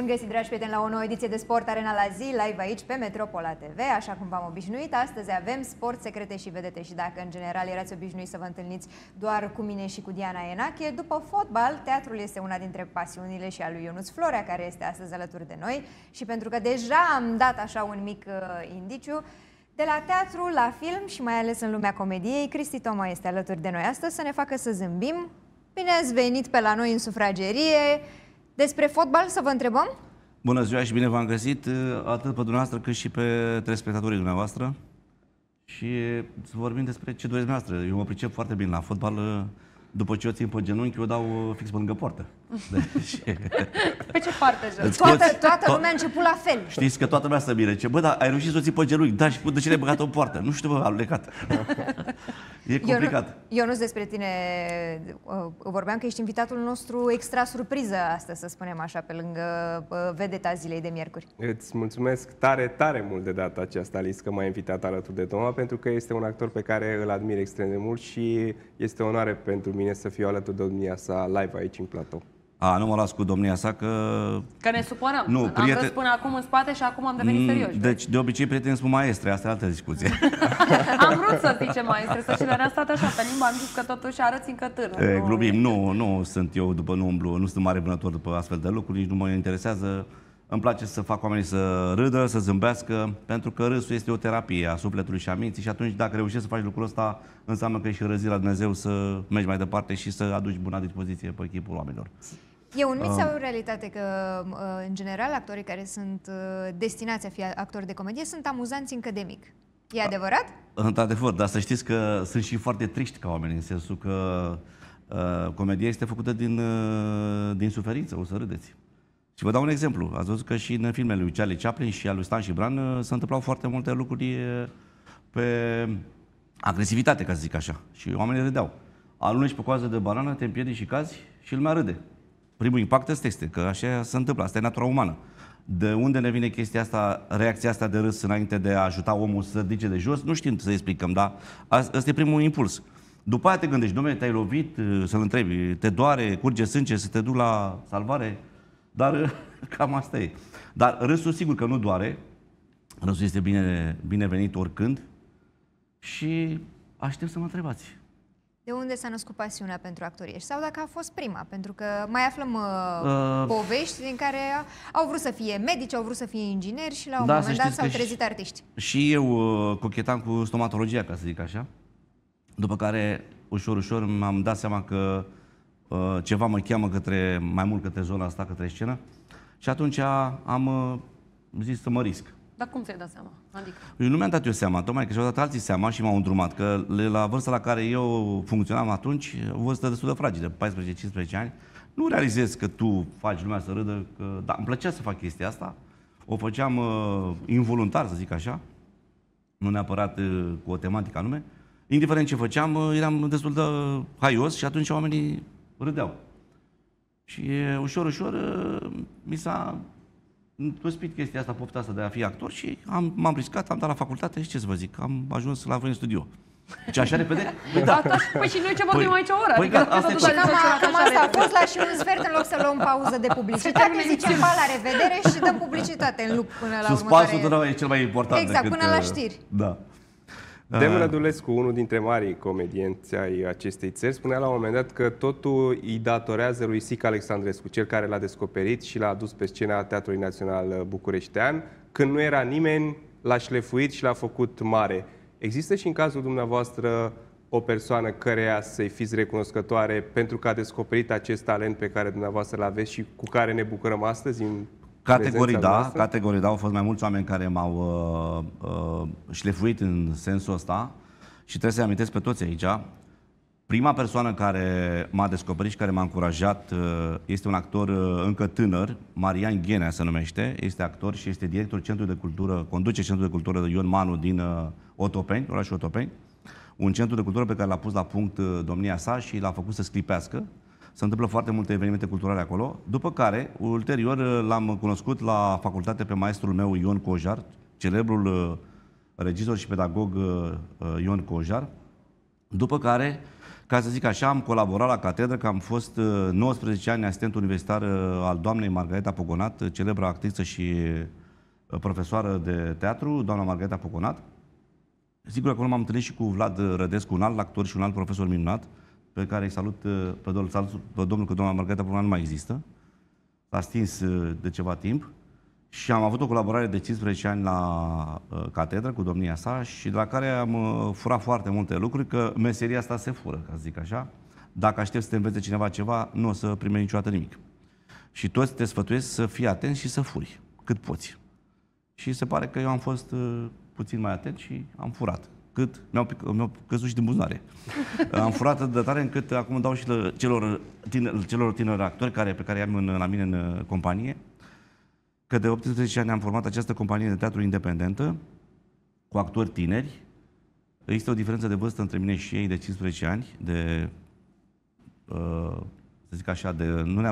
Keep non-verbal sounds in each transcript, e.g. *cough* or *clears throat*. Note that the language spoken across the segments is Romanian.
Bun găsit, dragi prieteni, la o nouă ediție de Sport Arena la zi, live aici pe Metropola TV. Așa cum v-am obișnuit, astăzi avem sport, secrete și vedete și dacă în general erați obișnuiți să vă întâlniți doar cu mine și cu Diana Enache, după fotbal, teatrul este una dintre pasiunile și a lui Ionuț Florea, care este astăzi alături de noi și pentru că deja am dat așa un mic uh, indiciu, de la teatru la film și mai ales în lumea comediei, Cristi Toma este alături de noi astăzi să ne facă să zâmbim. Bine ați venit pe la noi în sufragerie! Despre fotbal să vă întrebăm? Bună ziua și bine v-am găsit uh, atât pe dumneavoastră cât și pe telespectatorii dumneavoastră și uh, să vorbim despre ce doriți dumneavoastră. Eu mă pricep foarte bine la fotbal. Uh, după ce o țin pe genunchi, o dau fix pe lângă poartă. *laughs* Pe păi ce parte, jos? Toată, toată lumea a început la fel. Știți că toată lumea să mire. Ce, bă, dar ai reușit să o ții pe genunchi. Da, și de ce le-ai băgat-o în poartă? Nu știu, bă, alunecat. e complicat. Eu nu despre tine uh, vorbeam că ești invitatul nostru extra surpriză astăzi, să spunem așa, pe lângă uh, vedeta zilei de miercuri. Îți mulțumesc tare, tare mult de data aceasta, Alice, că m-ai invitat alături de Toma, pentru că este un actor pe care îl admir extrem de mult și este o onoare pentru mine să fiu alături de domnia sa live aici în platou. A, nu mă las cu domnia sa că... Că ne supărăm. Nu, am prieten... răs până acum în spate și acum am devenit mm, serioși. Deci, de obicei, prietenii spun maestre, asta e altă discuție. *laughs* am vrut să zicem maestre, să și le-am stat așa pe limba, am zis că totuși arăți încă tânăr. E, nu, glumim, nu, nu sunt eu după, nu umblu, nu sunt mare vânător după astfel de lucruri, nici nu mă interesează. Îmi place să fac oamenii să râdă, să zâmbească, pentru că râsul este o terapie a sufletului și a minții și atunci dacă reușești să faci lucrul ăsta, înseamnă că ești răzit la Dumnezeu să mergi mai departe și să aduci buna dispoziție pe echipul oamenilor. E un mit um, ah. sau realitate că, uh, în general, actorii care sunt uh, destinați a fi actori de comedie sunt amuzanți încă de mic? E adevărat? Într-adevăr, dar să știți că sunt și foarte triști ca oameni, în sensul că uh, comedia este făcută din, uh, din suferință, o să râdeți. Și vă dau un exemplu. Ați văzut că și în filmele lui Charlie Chaplin și al lui Stan și Bran uh, se întâmplau foarte multe lucruri uh, pe agresivitate, ca să zic așa. Și oamenii râdeau. Alunești pe coază de banană, te împiedici și cazi și lumea râde. Primul impact este este, că așa se întâmplă, asta e natura umană. De unde ne vine chestia asta, reacția asta de râs înainte de a ajuta omul să ridice de jos, nu știm să explicăm, dar Asta e primul impuls. După aia te gândești, domnule, te-ai lovit, să-l întrebi, te doare, curge sânge, să te duci la salvare? Dar *laughs* cam asta e. Dar râsul sigur că nu doare, râsul este bine, binevenit oricând și aștept să mă întrebați de unde s-a născut pasiunea pentru actorie sau dacă a fost prima, pentru că mai aflăm uh, uh, povești din care au vrut să fie medici, au vrut să fie ingineri și la un da, moment dat s-au trezit artiști. Și eu uh, cochetam cu stomatologia, ca să zic așa, după care ușor, ușor m am dat seama că uh, ceva mă cheamă către, mai mult către zona asta, către scenă și atunci am uh, zis să mă risc. Dar cum ți-ai dat seama? Adică... Eu nu mi-am dat eu seama, tocmai că și-au dat alții seama și m-au îndrumat, că la vârsta la care eu funcționam atunci, o vârstă destul de fragilă, 14-15 ani, nu realizez că tu faci lumea să râdă, că da, îmi plăcea să fac chestia asta, o făceam uh, involuntar, să zic așa, nu neapărat uh, cu o tematică anume, indiferent ce făceam, uh, eram destul de haios și atunci oamenii râdeau. Și uh, ușor, ușor uh, mi s-a nu spit chestia asta, pofta asta de a fi actor și am, m-am riscat, am dat la facultate și ce să vă zic, am ajuns la voi în studio. Ce așa repede? Păi *laughs* da. Păi și noi ce vorbim păi- aici o oră? Păi adică da, asta e tot. Cam, cam asta a fost la și un sfert în loc să luăm pauză de publicitate, zicem pa la revedere și dăm publicitate în lup până la Suspansul următoare. Suspansul e cel mai important. Exact, până la uh, știri. Da. Da. Demon Dulescu, unul dintre marii comedienți ai acestei țări, spunea la un moment dat că totul îi datorează lui Sica Alexandrescu, cel care l-a descoperit și l-a adus pe scena Teatrului Național Bucureștean. Când nu era nimeni, l-a șlefuit și l-a făcut mare. Există și în cazul dumneavoastră o persoană căreia să-i fiți recunoscătoare pentru că a descoperit acest talent pe care dumneavoastră l-aveți și cu care ne bucurăm astăzi în Categorii da, noastră? categorii da, au fost mai mulți oameni care m-au uh, uh, șlefuit în sensul ăsta și trebuie să-i amintesc pe toți aici. Prima persoană care m-a descoperit și care m-a încurajat uh, este un actor uh, încă tânăr, Marian Ghenea se numește, este actor și este directorul Centrului de Cultură, conduce Centrul de Cultură de Ion Manu din uh, Otopeni, orașul Otopeni, un centru de cultură pe care l-a pus la punct uh, domnia sa și l-a făcut să sclipească se întâmplă foarte multe evenimente culturale acolo, după care, ulterior, l-am cunoscut la facultate pe maestrul meu Ion Cojar, celebrul uh, regizor și pedagog uh, uh, Ion Cojar, după care, ca să zic așa, am colaborat la catedră, că am fost 19 ani asistent universitar al doamnei Margareta Pogonat, celebra actriță și profesoară de teatru, doamna Margareta Pogonat. Sigur, acolo m-am întâlnit și cu Vlad Rădescu, un alt actor și un alt profesor minunat, pe care îi salut uh, pe, domnul, salut pe domnul că doamna Margareta Brunan nu mai există. S-a stins uh, de ceva timp și am avut o colaborare de 15 ani la uh, catedră cu domnia sa și de la care am furat foarte multe lucruri, că meseria asta se fură, ca să zic așa. Dacă aștept să te învețe cineva ceva, nu o să primești niciodată nimic. Și toți te sfătuiesc să fii atent și să furi cât poți. Și se pare că eu am fost puțin mai atent și am furat cât mi-au, mi-au căzut și din buzunare. *laughs* Am furat de tare încât acum dau și la celor, tineri, celor tineri actori care, pe care i-am în, la mine în uh, companie, că de 18 ani am format această companie de teatru independentă cu actori tineri. Există o diferență de vârstă între mine și ei de 15 ani, de, uh, să zic așa, de,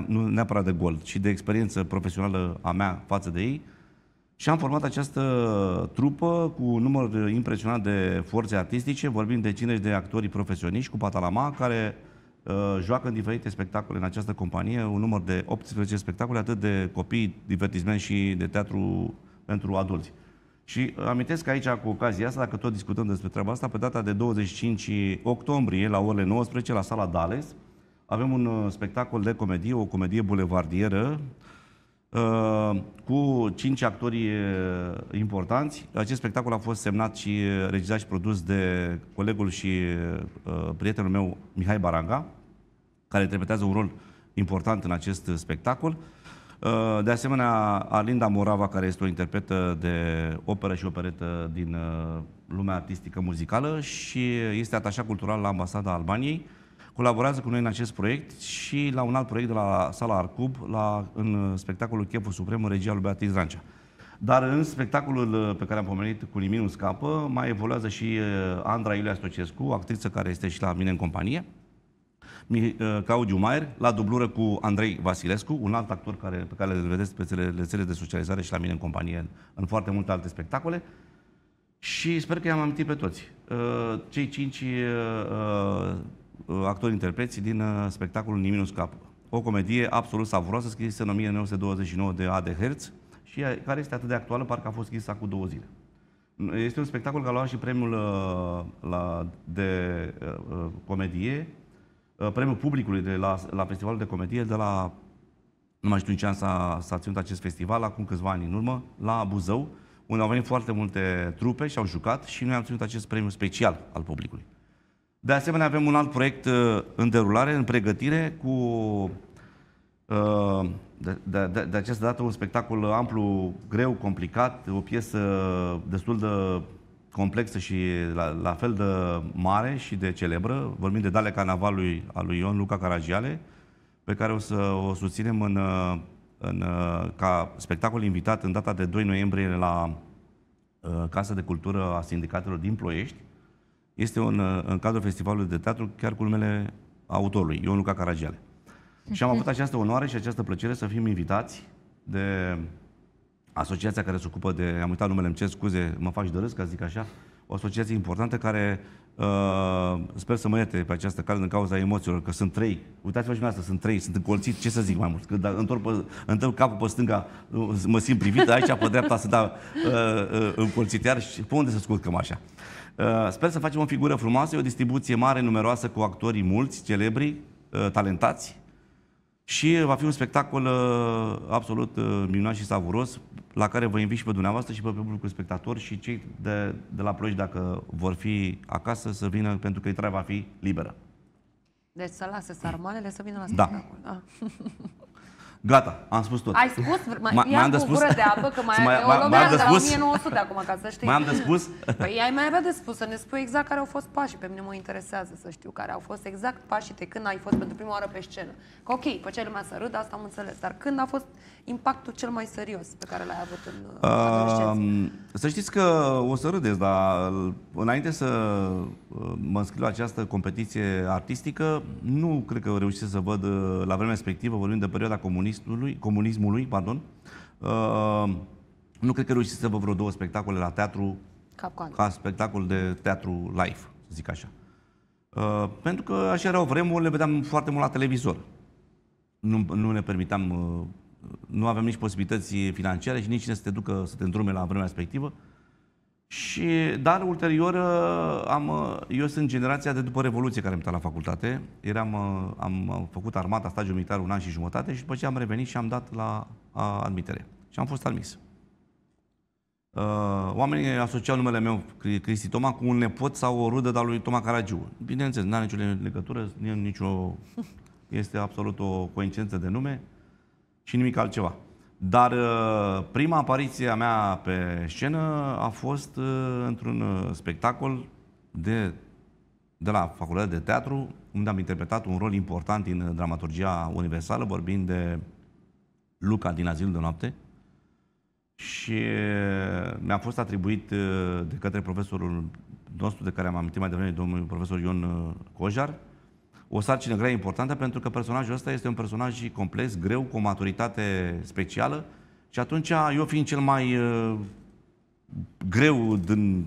nu, neapărat de gol, ci de experiență profesională a mea față de ei. Și am format această trupă cu un număr impresionant de forțe artistice, vorbim de 50 de actori profesioniști cu Patalama, care uh, joacă în diferite spectacole în această companie, un număr de 18 spectacole, atât de copii, divertisment și de teatru pentru adulți. Și amintesc aici, cu ocazia asta, dacă tot discutăm despre treaba asta, pe data de 25 octombrie, la orele 19, la sala Dales, avem un uh, spectacol de comedie, o comedie bulevardieră, Uh, cu cinci actori uh, importanți. Acest spectacol a fost semnat și uh, regizat și produs de colegul și prietenul meu Mihai Baranga, care interpretează un rol important în acest spectacol. De asemenea, Arlinda Morava, care este o interpretă de operă și operetă din lumea artistică muzicală și este atașat cultural la ambasada Albaniei colaborează cu noi în acest proiect și la un alt proiect de la Sala Arcub, la, în spectacolul Cheful Suprem, în regia lui Beatriz Rancea. Dar în spectacolul uh, pe care am pomenit cu Nimic nu scapă, mai evoluează și uh, Andra Iulia Stocescu, actriță care este și la mine în companie, uh, Claudiu Maier, la dublură cu Andrei Vasilescu, un alt actor care, pe care îl vedeți pe rețele de socializare și la mine în companie, în foarte multe alte spectacole. Și sper că i-am amintit pe toți. Cei cinci Uh, actori interpreți din uh, spectacolul Niminus Cap. O comedie absolut savuroasă scrisă în 1929 de A.D. Hertz și uh, care este atât de actuală, parcă a fost scrisă acum două zile. Este un spectacol care a luat și premiul la, de comedie, premiul publicului de la, la Festivalul de Comedie de la, nu mai știu în ce an s-a, s-a ținut acest festival, acum câțiva ani în urmă, la Buzău, unde au venit foarte multe trupe și au jucat și noi am ținut acest premiu special al publicului. De asemenea, avem un alt proiect uh, în derulare, în pregătire, cu uh, de, de, de, de această dată un spectacol amplu, greu, complicat, o piesă destul de complexă și la, la fel de mare și de celebră. Vorbim de Dale Canavalului al lui Ion Luca Caragiale, pe care o să o susținem în, uh, în, ca spectacol invitat în data de 2 noiembrie la Casa de Cultură a Sindicatelor din Ploiești este un, uh, în cadrul festivalului de teatru, chiar cu numele autorului, Ion Luca Caragiale. Și am avut această onoare și această plăcere să fim invitați de asociația care se ocupă de, am uitat numele, îmi cer scuze, mă faci de râs, ca zic așa, o asociație importantă care uh, sper să mă iete pe această cale din cauza emoțiilor, că sunt trei. Uitați-vă și asta, sunt trei, sunt încolțit, ce să zic mai mult? Când da, întorc, pe, întorc capul pe stânga, uh, mă simt privit, aici pe dreapta sunt da, uh, uh, încolțit iar și pe unde să scot cam așa. Uh, sper să facem o figură frumoasă, e o distribuție mare, numeroasă, cu actorii mulți, celebri, uh, talentați și va fi un spectacol uh, absolut minunat și savuros la care vă invit și pe dumneavoastră și pe publicul spectator și cei de, de la Ploiești, dacă vor fi acasă, să vină pentru că intrarea va fi liberă. Deci să lase sarmalele să vină la da. spectacol. Da. da. *laughs* Gata, am spus tot. Ai spus? Mai, am de spus? de apă, că *laughs* mai, mai, mai, mai am de spus? 1900 acum, ca să *laughs* știi. Mai am de spus? *laughs* Păi ai mai avea de spus, să ne spui exact care au fost pașii. Pe mine mă interesează să știu care au fost exact pașii de când ai fost pentru prima oară pe scenă. Că ok, făceai lumea să râd, asta am înțeles, dar când a fost impactul cel mai serios pe care l-ai avut în adolescență? Să știți că o să râdeți, dar uh, înainte să uh, mă înscriu la această competiție artistică, nu cred că reușesc să văd uh, la vremea respectivă, vorbim de perioada comunismului, comunismului pardon, nu cred că reușesc să văd vreo două spectacole la teatru cap ca spectacol de teatru live, să zic așa. Uh, pentru că așa erau vremuri le vedeam foarte mult la televizor. Nu, nu ne permitam uh, nu aveam nici posibilități financiare și nici cine să te ducă să te îndrume la vremea respectivă. Și, dar ulterior, uh, am, uh, eu sunt generația de după Revoluție care am intrat la facultate. Eram, uh, am făcut armata, stagiul militar un an și jumătate și după ce am revenit și am dat la a, admitere. Și am fost admis. Oamenii asociau numele meu, Cristi Toma, cu un nepot sau o rudă de lui Toma Caragiu. Bineînțeles, nu are nicio legătură, nicio, *laughs* este absolut o coincidență de nume și nimic altceva. Dar uh, prima apariție a mea pe scenă a fost uh, într-un uh, spectacol de, de la Facultatea de Teatru, unde am interpretat un rol important în dramaturgia universală, vorbind de Luca din Azilul de Noapte. Și mi-a fost atribuit de către profesorul nostru, de care am amintit mai devreme, domnul profesor Ion Cojar, o sarcină grea importantă pentru că personajul ăsta este un personaj complex, greu, cu o maturitate specială și atunci eu fiind cel mai uh, greu din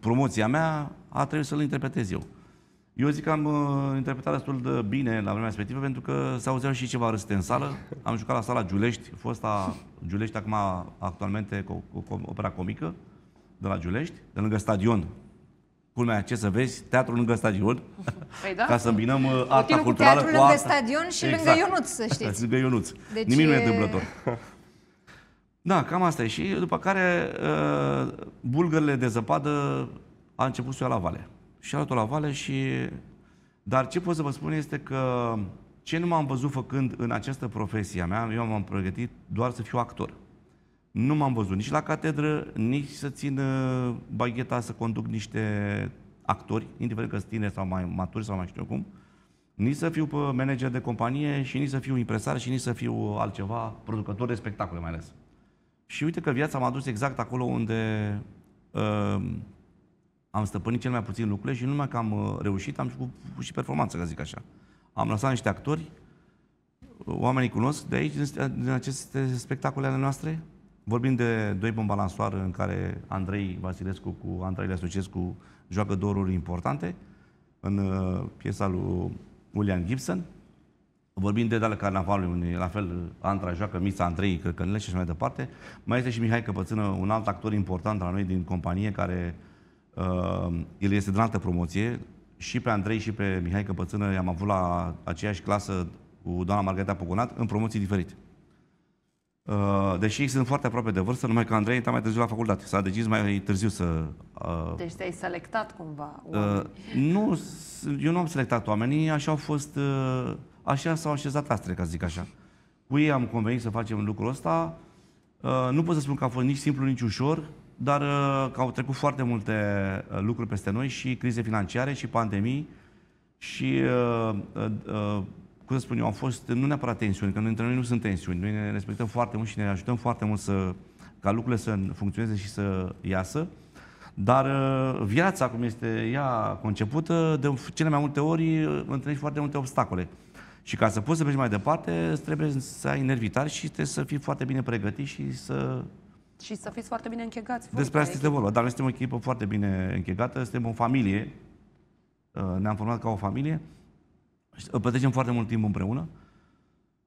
promoția mea, a trebuit să-l interpretez eu. Eu zic că am uh, interpretat destul de bine la vremea respectivă pentru că s auzeau și ceva râste în sală. Am jucat la sala Giulești, fosta Giulești acum actualmente cu, cu, cu opera comică de la Giulești, de lângă stadion, culmea, ce să vezi, teatru lângă stadion, *laughs* păi da. ca să îmbinăm uh, Continuă arta culturală cu, cu lângă stadion și exact. lângă Ionuț, să știți. lângă Ionuț. Deci Nimic e... nu e întâmplător. Da, cam asta e. Și după care uh, bulgările de zăpadă a început să o ia la vale. Și a luat-o la vale și... Dar ce pot să vă spun este că ce nu m-am văzut făcând în această profesie a mea, eu m-am pregătit doar să fiu actor. Nu m-am văzut nici la catedră, nici să țin uh, bagheta să conduc niște actori, indiferent că sunt tineri sau mai maturi sau mai știu cum, nici să fiu manager de companie și nici să fiu impresar și nici să fiu altceva, producător de spectacole mai ales. Și uite că viața m-a dus exact acolo unde uh, am stăpânit cel mai puțin lucrurile și numai că am uh, reușit, am făcut și performanță, ca zic așa. Am lăsat niște actori, oamenii cunosc de aici, din aceste spectacole ale noastre, Vorbim de doi la soară în care Andrei Vasilescu cu Andrei Lasucescu joacă două roluri importante în uh, piesa lui William Gibson. Vorbim de dale carnavalului, unde la fel uh, Andra joacă Mița Andrei Cărcănele și așa mai departe. Mai este și Mihai Căpățână, un alt actor important la noi din companie, care uh, el este din altă promoție. Și pe Andrei și pe Mihai Căpățână i-am avut la aceeași clasă cu doamna Margareta Pogonat în promoții diferite. Uh, deși ei sunt foarte aproape de vârstă, numai că Andrei a mai târziu la facultate. S-a decis mai târziu să... Uh, deci te-ai selectat cumva uh, Nu, eu nu am selectat oamenii, așa au fost... Uh, așa s-au așezat astre, ca zic așa. Cu ei am convenit să facem lucrul ăsta. Uh, nu pot să spun că a fost nici simplu, nici ușor, dar uh, că au trecut foarte multe uh, lucruri peste noi și crize financiare și pandemii și uh, uh, uh cum să spun eu, au fost nu neapărat tensiuni, că noi între noi nu sunt tensiuni, noi ne respectăm foarte mult și ne ajutăm foarte mult să, ca lucrurile să funcționeze și să iasă, dar uh, viața, cum este ea concepută, de cele mai multe ori uh, întâlnești foarte multe obstacole. Și ca să poți să mergi mai departe, trebuie să ai nervi și trebuie să fii foarte bine pregătit și să... Și să fiți foarte bine închegați. Despre asta este vorba. Dar noi suntem o echipă foarte bine închegată, suntem o familie, uh, ne-am format ca o familie Petrecem foarte mult timp împreună.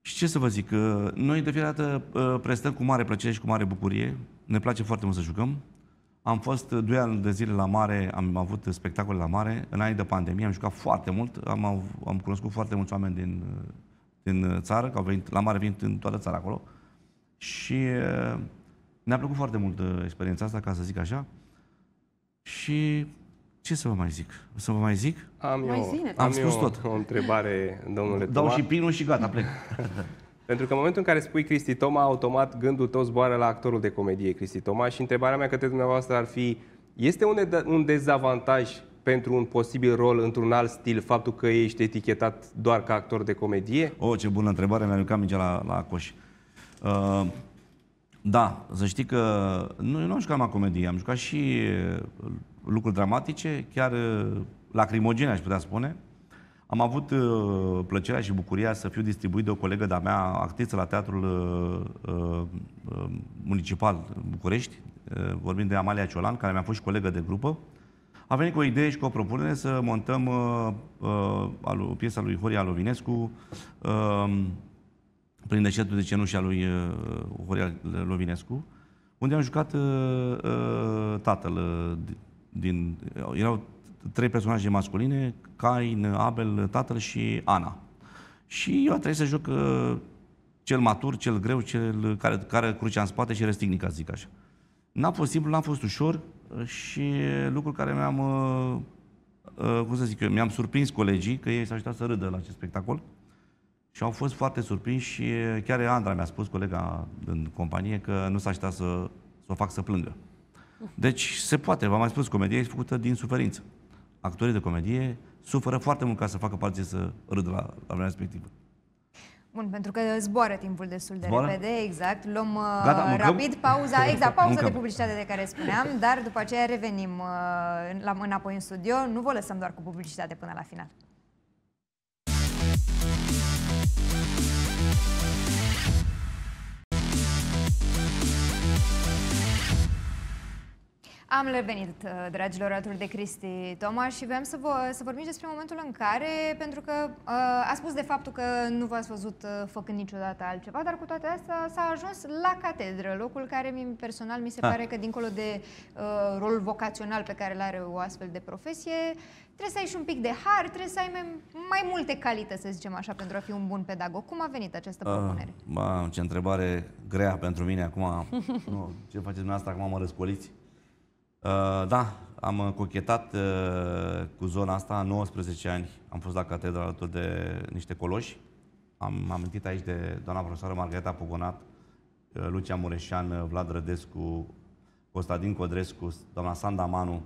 Și ce să vă zic, uh, noi de fiecare dată uh, prestăm cu mare plăcere și cu mare bucurie. Ne place foarte mult să jucăm. Am fost 2 ani de zile la mare, am avut spectacole la mare. Înainte de pandemie am jucat foarte mult, am, am cunoscut foarte mulți oameni din, uh, din țară, că au venit la mare venit în toată țara acolo. Și ne-a plăcut foarte mult experiența asta, ca să zic așa. Și ce să vă mai zic? să vă mai zic? Am eu, am, am spus eu tot. o întrebare, domnule Dau Toma. și pinul și gata, plec. *laughs* Pentru că în momentul în care spui Cristi Toma, automat gândul tău zboară la actorul de comedie Cristi Toma și întrebarea mea către dumneavoastră ar fi este un, un dezavantaj pentru un posibil rol într-un alt stil faptul că ești etichetat doar ca actor de comedie? O, oh, ce bună întrebare, mi-a lucrat mingea la, la coș. Uh, da, să știi că nu, eu nu am jucat numai comedie, am jucat și uh, lucruri dramatice, chiar uh, lacrimogene aș putea spune. Am avut uh, plăcerea și bucuria să fiu distribuit de o colegă de-a mea, actriță la Teatrul uh, Municipal București, vorbim de Amalia Ciolan, care mi-a fost și colegă de grupă. A venit cu o idee și cu o propunere să montăm uh, piesa lui Horia Lovinescu uh, prin deșertul de a lui uh, Horia Lovinescu, unde am jucat uh, uh, tatăl uh, din, erau trei personaje masculine, Cain, Abel, tatăl și Ana. Și eu trebuie să joc uh, cel matur, cel greu, cel care, care crucea în spate și răstignic, zic așa. N-a fost simplu, n-a fost ușor și lucruri care mi-am, uh, uh, cum să zic eu, mi-am surprins colegii, că ei s-au ajutat să râdă la acest spectacol și au fost foarte surprinși și chiar Andra mi-a spus, colega din companie, că nu s-a așteptat să, să o fac să plângă. Deci se poate, v-am mai spus, comedia e făcută din suferință. Actorii de comedie suferă foarte mult ca să facă parte să râdă la, la vremea respectivă. Bun, pentru că zboară timpul destul de zboară? repede, exact. Luăm uh, Gata, rapid pauza, exact, pauza mâncăm. de publicitate de care spuneam, dar după aceea revenim uh, la, înapoi în studio. Nu vă lăsăm doar cu publicitate până la final. Am revenit, uh, dragilor, alături de Cristi Toma și vreau să, vă, să vorbim despre momentul în care, pentru că uh, a spus de faptul că nu v-ați văzut uh, făcând niciodată altceva, dar cu toate astea s-a ajuns la catedră, locul care mi personal mi se ah. pare că dincolo de uh, rolul vocațional pe care îl are o astfel de profesie, trebuie să ai și un pic de har, trebuie să ai mai, mai multe calități, să zicem așa, pentru a fi un bun pedagog. Cum a venit această ah, propunere? Uh, bă, ce întrebare grea pentru mine acum. nu, ce faceți dumneavoastră acum, mă răscoliți? Uh, da, am uh, cochetat uh, cu zona asta, 19 ani am fost la catedra alături de niște coloși. Am amintit aici de doamna profesoară Margareta Pogonat, Lucia Mureșan, Vlad Rădescu, Costadin Codrescu, doamna Sanda Manu,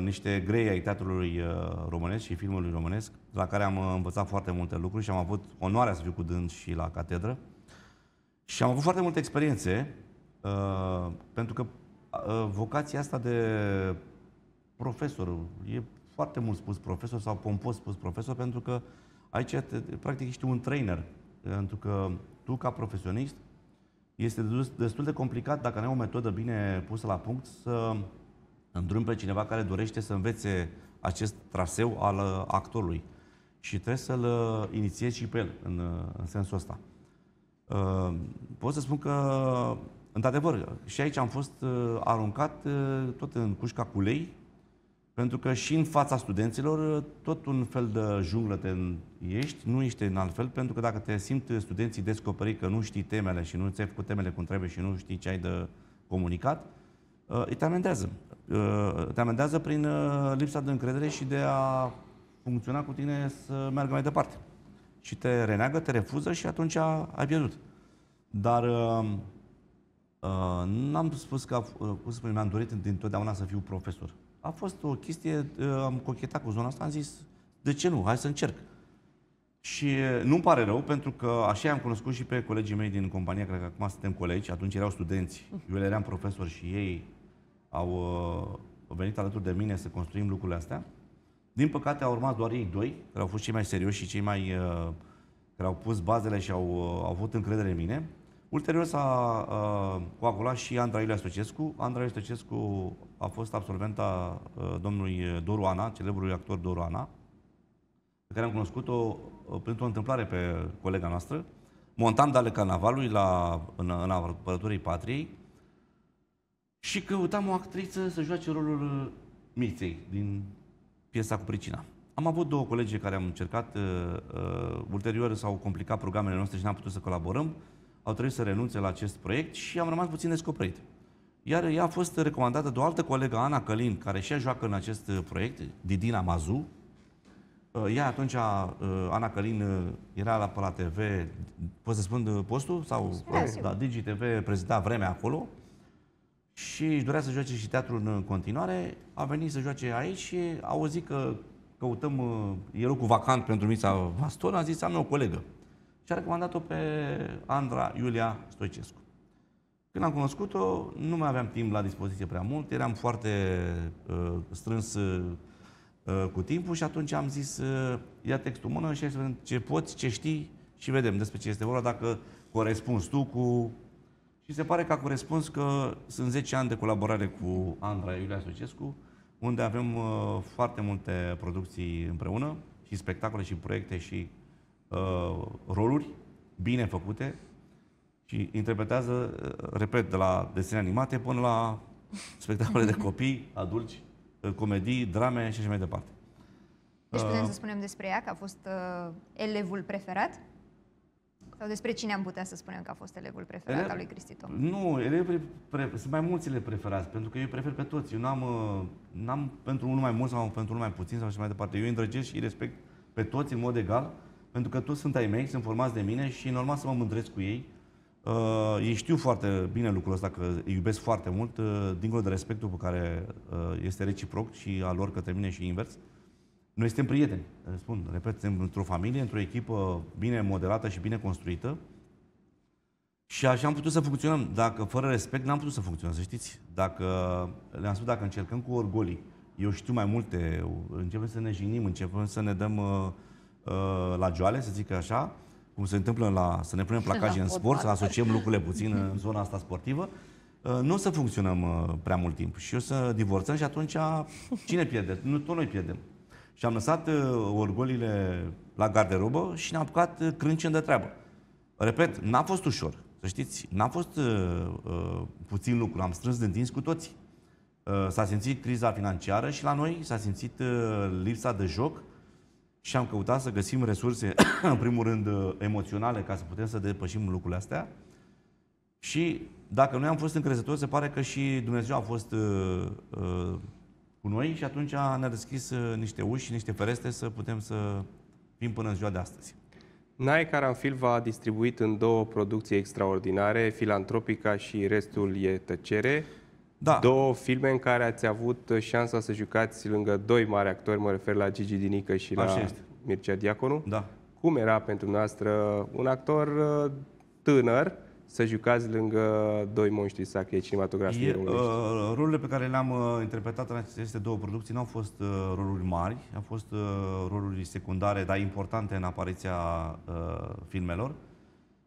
niște grei ai teatrului românesc și filmului românesc, la care am învățat foarte multe lucruri și am avut onoarea să fiu cu dâns și la catedră. Și am avut foarte multe experiențe, pentru că vocația asta de profesor, e foarte mult spus profesor sau pompos spus profesor, pentru că aici, te, practic, ești un trainer. Pentru că tu, ca profesionist, este destul de complicat, dacă nu ai o metodă bine pusă la punct, să îndrumi pe cineva care dorește să învețe acest traseu al actorului. Și trebuie să-l inițiezi și pe el în, în sensul ăsta. Pot să spun că Într-adevăr, și aici am fost uh, aruncat uh, tot în cușca cu lei, pentru că și în fața studenților uh, tot un fel de junglă te ești, nu ești în altfel, pentru că dacă te simt studenții descoperi că nu știi temele și nu înțepi cu temele cum trebuie și nu știi ce ai de comunicat, îi te amendează. Te amendează prin lipsa de încredere și de a funcționa cu tine să meargă mai departe. Și te reneagă, te refuză și atunci ai pierdut. Dar Uh, n-am spus că, uh, cum spun, mi-am dorit dintotdeauna să fiu profesor. A fost o chestie, uh, am cochetat cu zona asta, am zis, de ce nu, hai să încerc. Și nu-mi pare rău, pentru că așa am cunoscut și pe colegii mei din compania, cred că acum suntem colegi, atunci erau studenți, eu le-am eram profesor și ei au uh, venit alături de mine să construim lucrurile astea. Din păcate au urmat doar ei doi, care au fost cei mai serioși și cei mai... Uh, care au pus bazele și au, uh, au avut încredere în mine. Ulterior s-a uh, coagulat și Andrailea Stăcescu. Andrailea Stăcescu a fost absolventa uh, domnului Doru Ana, celebrului actor Doru Ana, pe care am cunoscut-o uh, printr-o întâmplare pe colega noastră, montant ale carnavalului la, în, în apărătorii patriei și căutam o actriță să joace rolul uh, Miței din piesa cu pricina. Am avut două colegi care am încercat, uh, uh, ulterior s-au complicat programele noastre și n-am putut să colaborăm, au trebuit să renunțe la acest proiect și am rămas puțin descoperit. Iar ea a fost recomandată de o altă colegă, Ana Călin, care și ea joacă în acest uh, proiect, Didina Mazu. Uh, ea atunci, uh, Ana Călin, era la, la TV, pot să spun postul? Sau, da, DigiTV prezenta vremea acolo și își dorea să joace și teatru în continuare. A venit să joace aici și a auzit că căutăm, e locul vacant pentru Mița Vaston, a zis, am o colegă și a recomandat-o pe Andra Iulia Stoicescu. Când am cunoscut-o, nu mai aveam timp la dispoziție prea mult, eram foarte uh, strâns uh, uh cu timpul și atunci am zis, uh, ia textul mână și hai să vedem ce poți, ce știi și vedem despre ce este vorba, dacă corespunzi tu cu... Și se pare că a corespuns că sunt 10 ani de colaborare cu Andra Iulia Stoicescu, unde avem uh, foarte multe producții împreună și spectacole și proiecte și Uh, roluri bine făcute și interpretează, uh, repet, de la desene animate până la spectacole de *laughs* copii, adulți, uh, comedii, drame și așa mai departe. Deci putem să spunem despre ea că a fost uh, elevul preferat? Sau despre cine am putea să spunem că a fost elevul preferat ele... al lui Cristi Tom? Nu, elevii pre... sunt mai mulți ele preferați, pentru că eu prefer pe toți. Eu n-am, n-am pentru unul mai mult sau pentru unul mai puțin sau așa mai departe. Eu îndrăgesc și respect pe toți în mod egal pentru că toți sunt ai mei, sunt formați de mine și e normal să mă mândresc cu ei. Uh, ei știu foarte bine lucrul ăsta, că îi iubesc foarte mult, uh, dincolo de respectul pe care uh, este reciproc și a lor către mine și invers. Noi suntem prieteni, spun, repet, suntem într-o familie, într-o echipă bine modelată și bine construită. Și așa am putut să funcționăm. Dacă fără respect n-am putut să funcționăm, să știți. Dacă, le-am spus, dacă încercăm cu orgolii, eu știu mai multe, începem să ne jignim, începem să ne dăm uh, Uh, la joale, să zic așa, cum se întâmplă la, să ne punem placaje în sport, să asociem lucrurile puțin în *laughs* zona asta sportivă, uh, nu o să funcționăm uh, prea mult timp și o să divorțăm și atunci cine pierde? Nu, tot noi pierdem. Și am lăsat orgolile la garderobă și ne-am apucat crâncen de treabă. Repet, n-a fost ușor. Să știți, n-a fost uh, puțin lucru, am strâns de dinți cu toți. Uh, s-a simțit criza financiară și la noi s-a simțit uh, lipsa de joc, și am căutat să găsim resurse, *coughs* în primul rând, uh, emoționale, ca să putem să depășim lucrurile astea. Și dacă noi am fost încrezători, se pare că și Dumnezeu a fost uh, uh, cu noi și atunci ne-a deschis uh, niște uși și niște ferestre să putem să fim până în ziua de astăzi. Nae v a distribuit în două producții extraordinare, Filantropica și Restul e tăcere. Da. Două filme în care ați avut șansa să jucați lângă doi mari actori, mă refer la Gigi Dinică și Așa la este. Mircea Diaconu. Da. Cum era pentru noastră un actor uh, tânăr să jucați lângă doi monștri sacri cinematografiei românești? Uh, rolurile pe care le-am uh, interpretat în aceste două producții nu au fost uh, roluri mari, au fost uh, roluri secundare, dar importante în apariția uh, filmelor. Uh,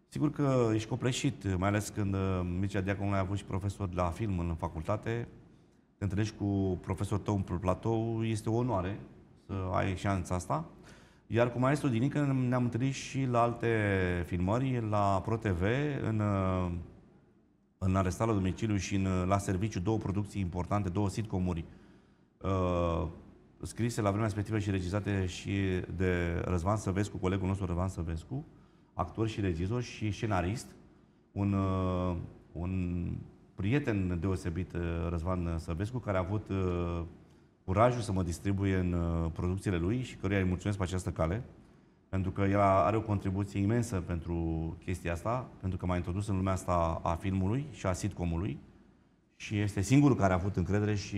Sigur că ești copleșit, mai ales când uh, Mircea Diaconul a avut și profesor la film în facultate, te întâlnești cu profesorul tău în platou, este o onoare să ai șansa asta. Iar cu maestru Dinică ne-am întâlnit și la alte filmări, la ProTV, în, uh, în arestarea domiciliu și în, uh, la serviciu, două producții importante, două sitcomuri uh, scrise la vremea respectivă și regizate și de Răzvan Săvescu, colegul nostru Răzvan Săvescu actor și regizor și scenarist, un, uh, un prieten deosebit, uh, Răzvan Săbescu, care a avut uh, curajul să mă distribuie în producțiile lui și căruia îi mulțumesc pe această cale, pentru că el are o contribuție imensă pentru chestia asta, pentru că m-a introdus în lumea asta a filmului și a sitcomului și este singurul care a avut încredere și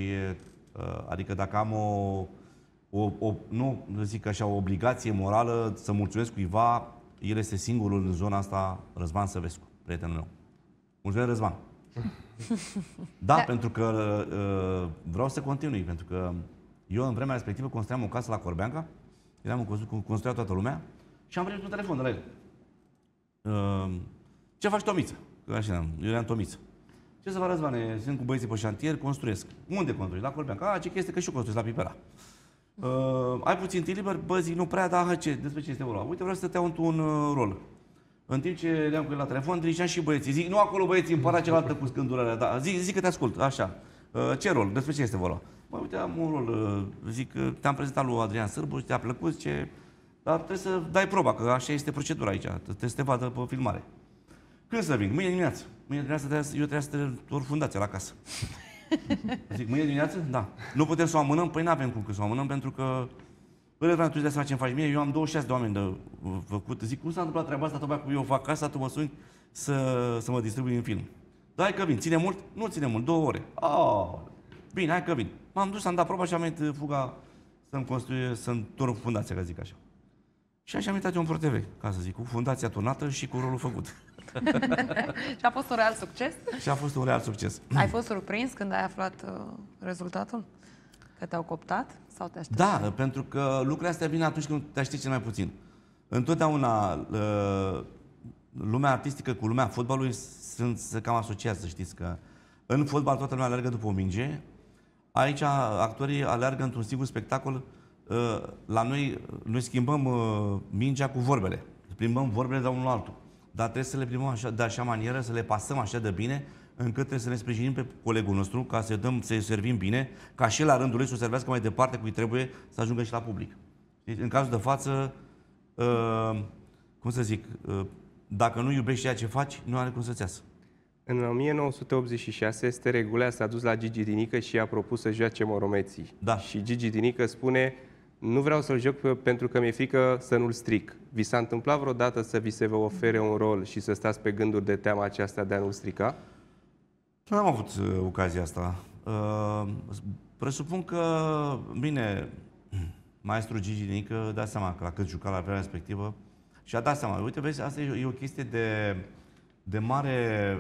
adică dacă am o, o, o nu zic așa, o obligație morală să mulțumesc cuiva, el este singurul în zona asta, Răzvan Săvescu, prietenul meu. Mulțumesc, Răzvan! *laughs* Da, da, pentru că uh, vreau să continui, pentru că eu în vremea respectivă construiam o casă la Corbeanca, eram construia toată lumea și am primit un telefon de la el. Uh, ce faci, Tomiță? Că așa eram, eu eram Tomiță. Ce să vă răzvane, sunt cu băieții pe șantier, construiesc. Unde construiești? La Corbeanca. A, ce chestie că și eu construiesc la Pipera. Uh, ai puțin timp liber, bă, zic, nu prea, dar hai ce, despre ce este vorba? Uite, vreau să te iau într-un uh, rol. În timp ce le-am cu el la telefon, treceam și băieții. Zic, nu acolo băieții, îmi pare cealaltă cu scândurarea, dar zic, zic că te ascult, așa. Uh, ce rol? Despre ce este vorba? Bă, uite, am un rol, uh, zic, uh, te-am prezentat lui Adrian Sârbu, te-a plăcut, ce... Dar trebuie să dai proba, că așa este procedura aici, trebuie să te vadă pe filmare. Când să vin? Mâine dimineață. Mâine dimineață eu trebuie să te fundația la casă. *laughs* Zic, mâine dimineață? Da. Nu putem să o amânăm? Păi nu avem cum că să o amânăm pentru că Bă, Răzvan, tu îți dai seama faci mie? Eu am 26 de oameni de făcut. Zic, cum s-a întâmplat treaba asta? Tocmai cum eu fac casa, tu mă suni să, să mă distribui în film. Da, hai că vin. Ține mult? Nu ține mult, două ore. Oh. Bine, hai că vin. M-am dus, am dat proba și am venit eh, fuga să-mi construie, să-mi torn fundația, ca zic așa. Și așa am intrat eu în ProTV, ca să zic, cu fundația tunată și cu rolul făcut. *laughs* și a fost un real succes? Și a fost un real succes. Ai fost surprins când ai aflat uh, rezultatul? Că te-au coptat? Sau te Da, uh, pentru că lucrurile astea vin atunci când te aștepți cel mai puțin. Întotdeauna uh, lumea artistică cu lumea fotbalului sunt se cam asociați, să știți că în fotbal toată lumea alergă după o minge, aici actorii alergă într-un singur spectacol uh, Ă, la noi, noi schimbăm ă, mingea cu vorbele. Primăm vorbele de unul altul. Dar trebuie să le primăm așa, de așa manieră, să le pasăm așa de bine, încât trebuie să ne sprijinim pe colegul nostru, ca să-i dăm, să servim bine, ca și la rândul lui să o servească mai departe cu trebuie să ajungă și la public. Deci, în cazul de față, ă, cum să zic, dacă nu iubești ceea ce faci, nu are cum să-ți iasă. În 1986, este regulea s-a dus la Gigi Dinică și a propus să joace moromeții. Da. Și Gigi Dinică spune, nu vreau să-l joc pentru că mi-e frică să nu-l stric. Vi s-a întâmplat vreodată să vi se vă ofere un rol și să stați pe gânduri de teama aceasta de a nu-l strica? Nu am avut uh, ocazia asta. Uh, presupun că, bine, maestru Gigi Nică, da seama că la cât juca la vremea respectivă și a dat seama. Uite, vezi, asta e, e o chestie de, de mare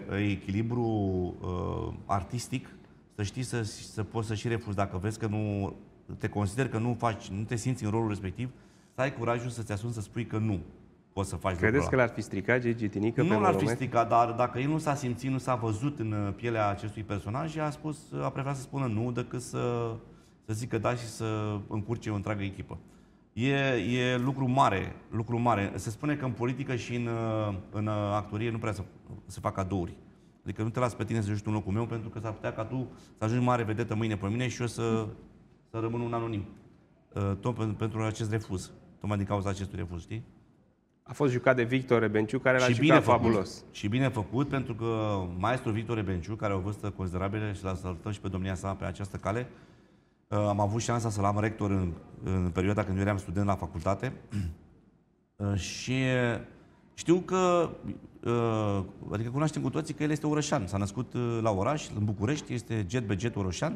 uh, echilibru uh, artistic, să știi să, să poți să și refuzi dacă vezi că nu te consider că nu faci, nu te simți în rolul respectiv, să ai curajul să-ți asumi să spui că nu poți să faci Credeți că l-ar fi stricat Gigi Tinică Nu l-ar fi stricat, dar dacă el nu s-a simțit, nu s-a văzut în uh, pielea acestui personaj, a spus, uh, a preferat să spună nu decât să, să zică da și să încurce o întreagă echipă. E, e lucru mare, lucru mare. Se spune că în politică și în, uh, în actorie nu prea se, se fac cadouri. Adică nu te las pe tine să joci tu în locul meu pentru că s-ar putea ca tu să ajungi mare vedetă mâine pe mine și eu să să rămân un anonim. Uh, tot pentru acest refuz, tocmai din cauza acestui refuz, știi? A fost jucat de Victor Rebenciu, care l-a și bine făcut, fabulos. Și bine făcut, pentru că maestru Victor Rebenciu, care au o vârstă considerabilă și l-a salutat și pe domnia sa pe această cale, uh, am avut șansa să-l am rector în, în perioada când eu eram student la facultate *clears throat* uh, și știu că, adică cunoaștem cu toții că el este orășan, s-a născut la oraș, în București, este jet be jet orășan,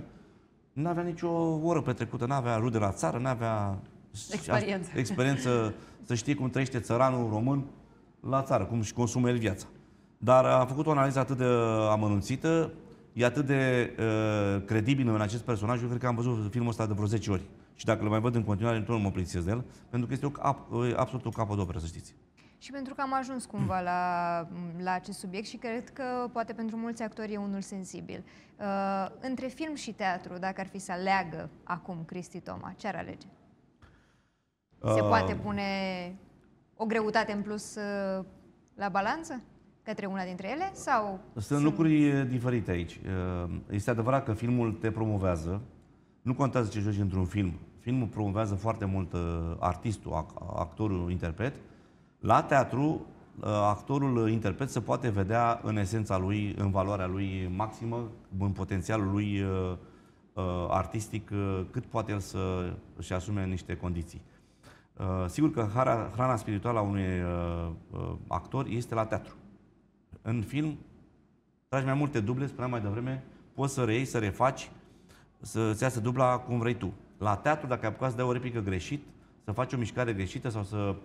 nu avea nicio oră petrecută, nu avea rude la țară, nu avea experiență. *laughs* experiență să știe cum trăiește țăranul român la țară, cum și consumă el viața. Dar a făcut o analiză atât de amănunțită, e atât de uh, credibilă în acest personaj, eu cred că am văzut filmul ăsta de vreo 10 ori. Și dacă îl mai văd în continuare, nu mă plictisesc de el, pentru că este o, absolut o operă, să știți și pentru că am ajuns cumva la, la acest subiect și cred că poate pentru mulți actori e unul sensibil. Uh, între film și teatru, dacă ar fi să aleagă acum Cristi Toma, ce ar alege? Se uh... poate pune o greutate în plus uh, la balanță? Către una dintre ele? sau Sunt, sunt... lucruri uh, diferite aici. Uh, este adevărat că filmul te promovează. Nu contează ce joci într-un film. Filmul promovează foarte mult uh, artistul, actorul, interpret. Uh, la teatru, uh, actorul uh, interpret se poate vedea în esența lui, în valoarea lui maximă, în potențialul lui uh, artistic, cât poate el să își asume niște condiții. Sigur că hrana spirituală a unui actor este la teatru. În film, tragi mai multe duble, spuneam mai devreme, poți să reiei, să refaci, să-ți iasă dubla cum vrei tu. La teatru, dacă ai apucat să dai o replică greșit, să faci o mișcare greșită sau să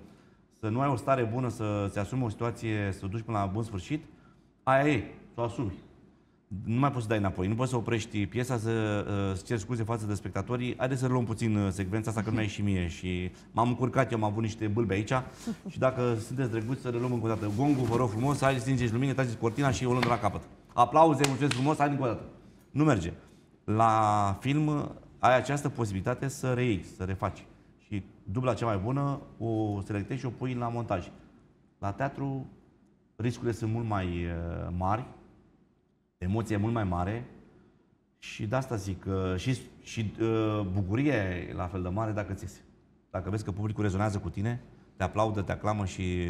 să nu ai o stare bună, să se asumi o situație, să o duci până la bun sfârșit, aia e, să o asumi. Nu mai poți să dai înapoi, nu poți să oprești piesa, să, uh, să ceri scuze față de spectatorii. Haideți să luăm puțin uh, secvența asta, că nu ai și mie și m-am încurcat, eu am avut niște bâlbe aici *laughs* și dacă sunteți drăguți să le luăm încă o dată. Gongul, vă rog frumos, hai stingeți lumini, tați cortina și o luăm de la capăt. Aplauze, mulțumesc frumos, hai încă o dată. Nu merge. La film ai această posibilitate să reiei, să refaci dubla cea mai bună, o selectezi și o pui la montaj. La teatru riscurile sunt mult mai uh, mari, emoția e mult mai mare și de asta zic, uh, și, și uh, bucurie la fel de mare dacă ți Dacă vezi că publicul rezonează cu tine, te aplaudă, te aclamă și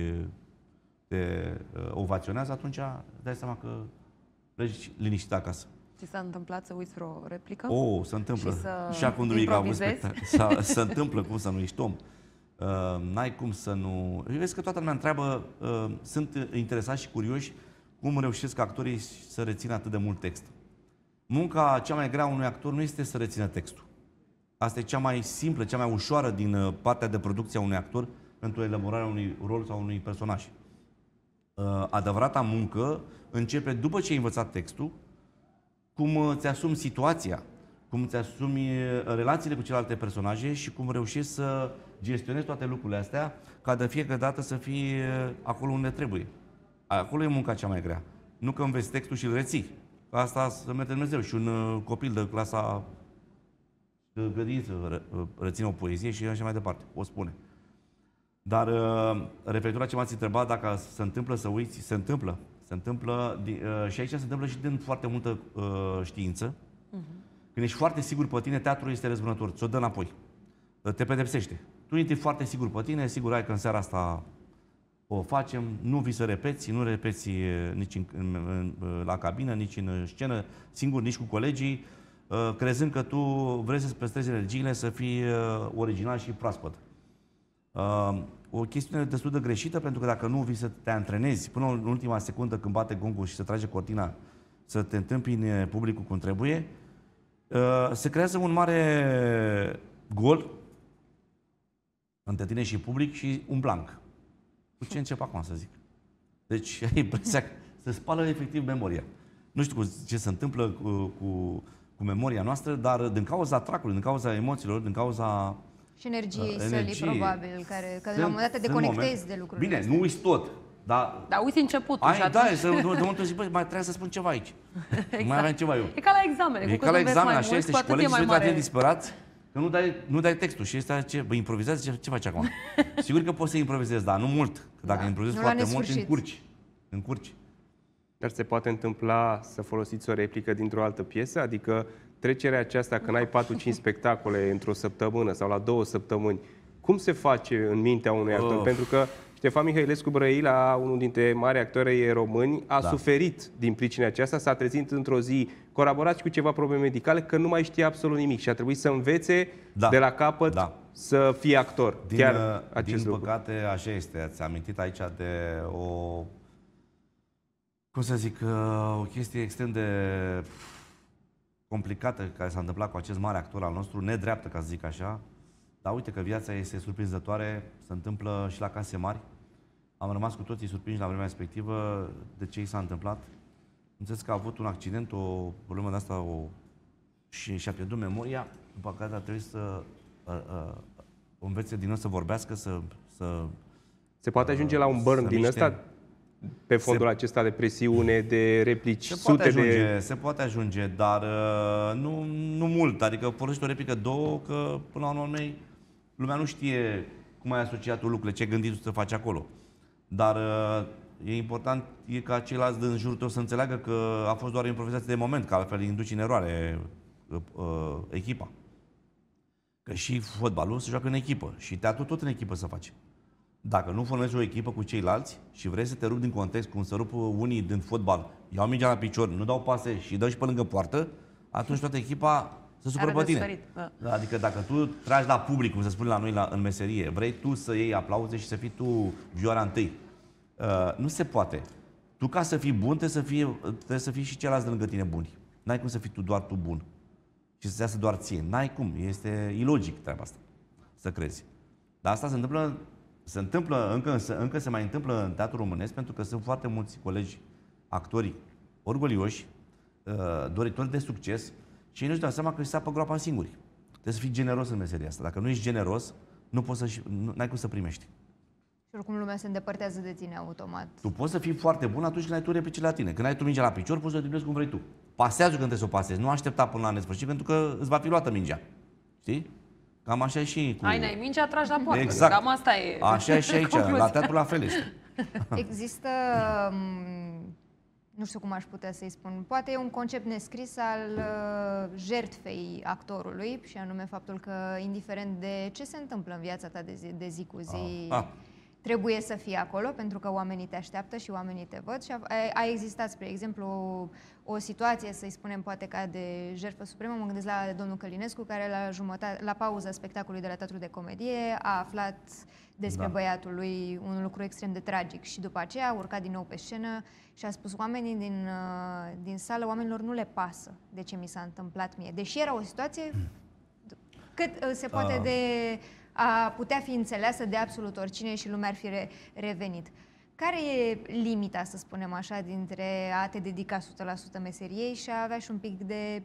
te ovaționează, atunci dai seama că pleci liniștit acasă ți s-a întâmplat să uiți vreo replică? Oh, se întâmplă. Și, să și acum duminică am spectacol. Se întâmplă, cum să nu ești om. Uh, n-ai cum să nu... Eu vezi că toată lumea întreabă, uh, sunt interesați și curioși cum reușesc actorii să rețină atât de mult text. Munca cea mai grea a unui actor nu este să rețină textul. Asta e cea mai simplă, cea mai ușoară din uh, partea de producție a unui actor pentru elaborarea unui rol sau unui personaj. Uh, adevărata muncă începe după ce ai învățat textul, cum îți uh, asumi situația, cum îți asumi uh, relațiile cu celelalte personaje și cum reușești să gestionezi toate lucrurile astea ca de fiecare dată să fii uh, acolo unde trebuie. Acolo e munca cea mai grea. Nu că înveți textul și îl reții. Asta să merge Dumnezeu. Și un copil de clasa de grădiniță reține o poezie și așa mai departe. O spune. Dar referitor la ce m-ați întrebat, dacă se întâmplă să uiți, se întâmplă. Se întâmplă, uh, și aici se întâmplă și din foarte multă uh, știință. Mhm. Când ești foarte sigur pe tine, teatrul este răzbunător, ți-o dă înapoi. Uh, te pedepsește. Tu ești foarte sigur pe tine, sigur ai că în seara asta o facem, nu vi să repeți, nu repeți nici în, în, la cabină, nici în scenă, singur, nici cu colegii, crezând că tu vrei să-ți păstrezi energiile, să fii original și proaspăt o chestiune destul de greșită, pentru că dacă nu vii să te antrenezi până în ultima secundă când bate gongul și se trage cortina să te întâmpini publicul cum trebuie, ă, se creează un mare gol între tine și public și un blank. Cu ce încep acum să zic? Deci ai impresia că se spală efectiv memoria. Nu știu ce se întâmplă cu, cu, cu memoria noastră, dar din cauza tracului, din cauza emoțiilor, din cauza și energiei uh, sălii, probabil, care, că sunt, la un moment dat te deconectezi moment. de lucruri. Bine, nu uiți tot, dar... da, uite începutul Ai, Da, să, de momentul zic, mai trebuie să spun ceva aici. *laughs* exact. Mai aveam ceva eu. E ca la examene. E ca la examen, așa este și colegii sunt atât disperați că nu dai, nu dai textul și este ce, bă, improvizează, ce, ce faci acum? *laughs* Sigur că poți să improvizezi, dar nu mult. Că dacă da. improvizezi nu foarte mult, încurci. Încurci. Dar se poate întâmpla să folosiți o replică dintr-o altă piesă? Adică trecerea aceasta, când ai 4-5 spectacole într-o săptămână sau la două săptămâni, cum se face în mintea unui actor? Pentru că Ștefan Mihailescu Brăila, unul dintre mari actorii români, a da. suferit din pricina aceasta, s-a trezit într-o zi colaborați cu ceva probleme medicale, că nu mai știa absolut nimic și a trebuit să învețe da. de la capăt da. să fie actor. Din, Chiar uh, acest din lucru. păcate, așa este. Ați amintit aici de o... Cum să zic, uh, o chestie extrem de complicată care s-a întâmplat cu acest mare actor al nostru, nedreaptă, ca să zic așa, dar uite că viața este surprinzătoare, se întâmplă și la case mari. Am rămas cu toții surprinși la vremea respectivă de ce i s-a întâmplat. Înțeles că a avut un accident, o problemă de asta o, și și-a pierdut memoria, după care a trebuit să uh, uh, învețe din nou să vorbească, să, să... Se poate ajunge la un burn din ăsta? pe fondul se, acesta de presiune, de replici, se sute ajunge, de... Se poate ajunge, dar uh, nu, nu mult. Adică folosești o replică, două, că până la urmă lumea nu știe cum ai asociat tu lucrurile, ce gândit să faci acolo. Dar uh, e important e ca ceilalți din jurul tău să înțeleagă că a fost doar improvizație de moment, că altfel induci în eroare uh, echipa. Că și fotbalul se joacă în echipă și teatru tot în echipă să faci dacă nu formezi o echipă cu ceilalți și vrei să te rupi din context, cum se rup unii din fotbal, iau mingea la picior, nu dau pase și dau și pe lângă poartă, atunci toată echipa se supără pe tine. Da. da, adică dacă tu tragi la public, cum se spune la noi la, în meserie, vrei tu să iei aplauze și să fii tu vioara întâi. Uh, nu se poate. Tu ca să fii bun, trebuie să fii, trebuie să fii și ceilalți de lângă tine buni. N-ai cum să fii tu doar tu bun. Și să iasă doar ție. N-ai cum. Este ilogic treaba asta. Să crezi. Dar asta se întâmplă se întâmplă, încă, încă se mai întâmplă în teatru românesc pentru că sunt foarte mulți colegi actori orgolioși, uh, doritori de succes și ei nu-și dau seama că își sapă groapa singuri. Trebuie să fii generos în meseria asta. Dacă nu ești generos, nu poți să nu ai cum să primești. Și oricum lumea se îndepărtează de tine automat. Tu poți să fii foarte bun atunci când ai tu replici la tine. Când ai tu mingea la picior, poți să o driblezi cum vrei tu. Pasează când te să o pasezi. Nu aștepta până la nesfârșit pentru că îți va fi luată mingea. Știi? Cam așa e și cu... Ai ai mingea, tragi la poartă. Exact. Cam asta e Așa e și aici. La teatru la fel este. *laughs* Există, um, nu știu cum aș putea să-i spun, poate e un concept nescris al uh, jertfei actorului și anume faptul că, indiferent de ce se întâmplă în viața ta de zi, de zi cu zi... Ah. Ah trebuie să fii acolo pentru că oamenii te așteaptă și oamenii te văd și a, a existat, spre exemplu, o, o situație, să-i spunem, poate ca de jertfă supremă, mă gândesc la domnul Călinescu, care la, jumătate, la pauza spectacolului de la Teatru de Comedie a aflat despre da. băiatul lui un lucru extrem de tragic și după aceea a urcat din nou pe scenă și a spus oamenii din, uh, din sală, oamenilor nu le pasă de ce mi s-a întâmplat mie. Deși era o situație mm. cât uh, se poate ah. de a putea fi înțeleasă de absolut oricine și lumea ar fi re- revenit. Care e limita, să spunem așa, dintre a te dedica 100% meseriei și a avea și un pic de,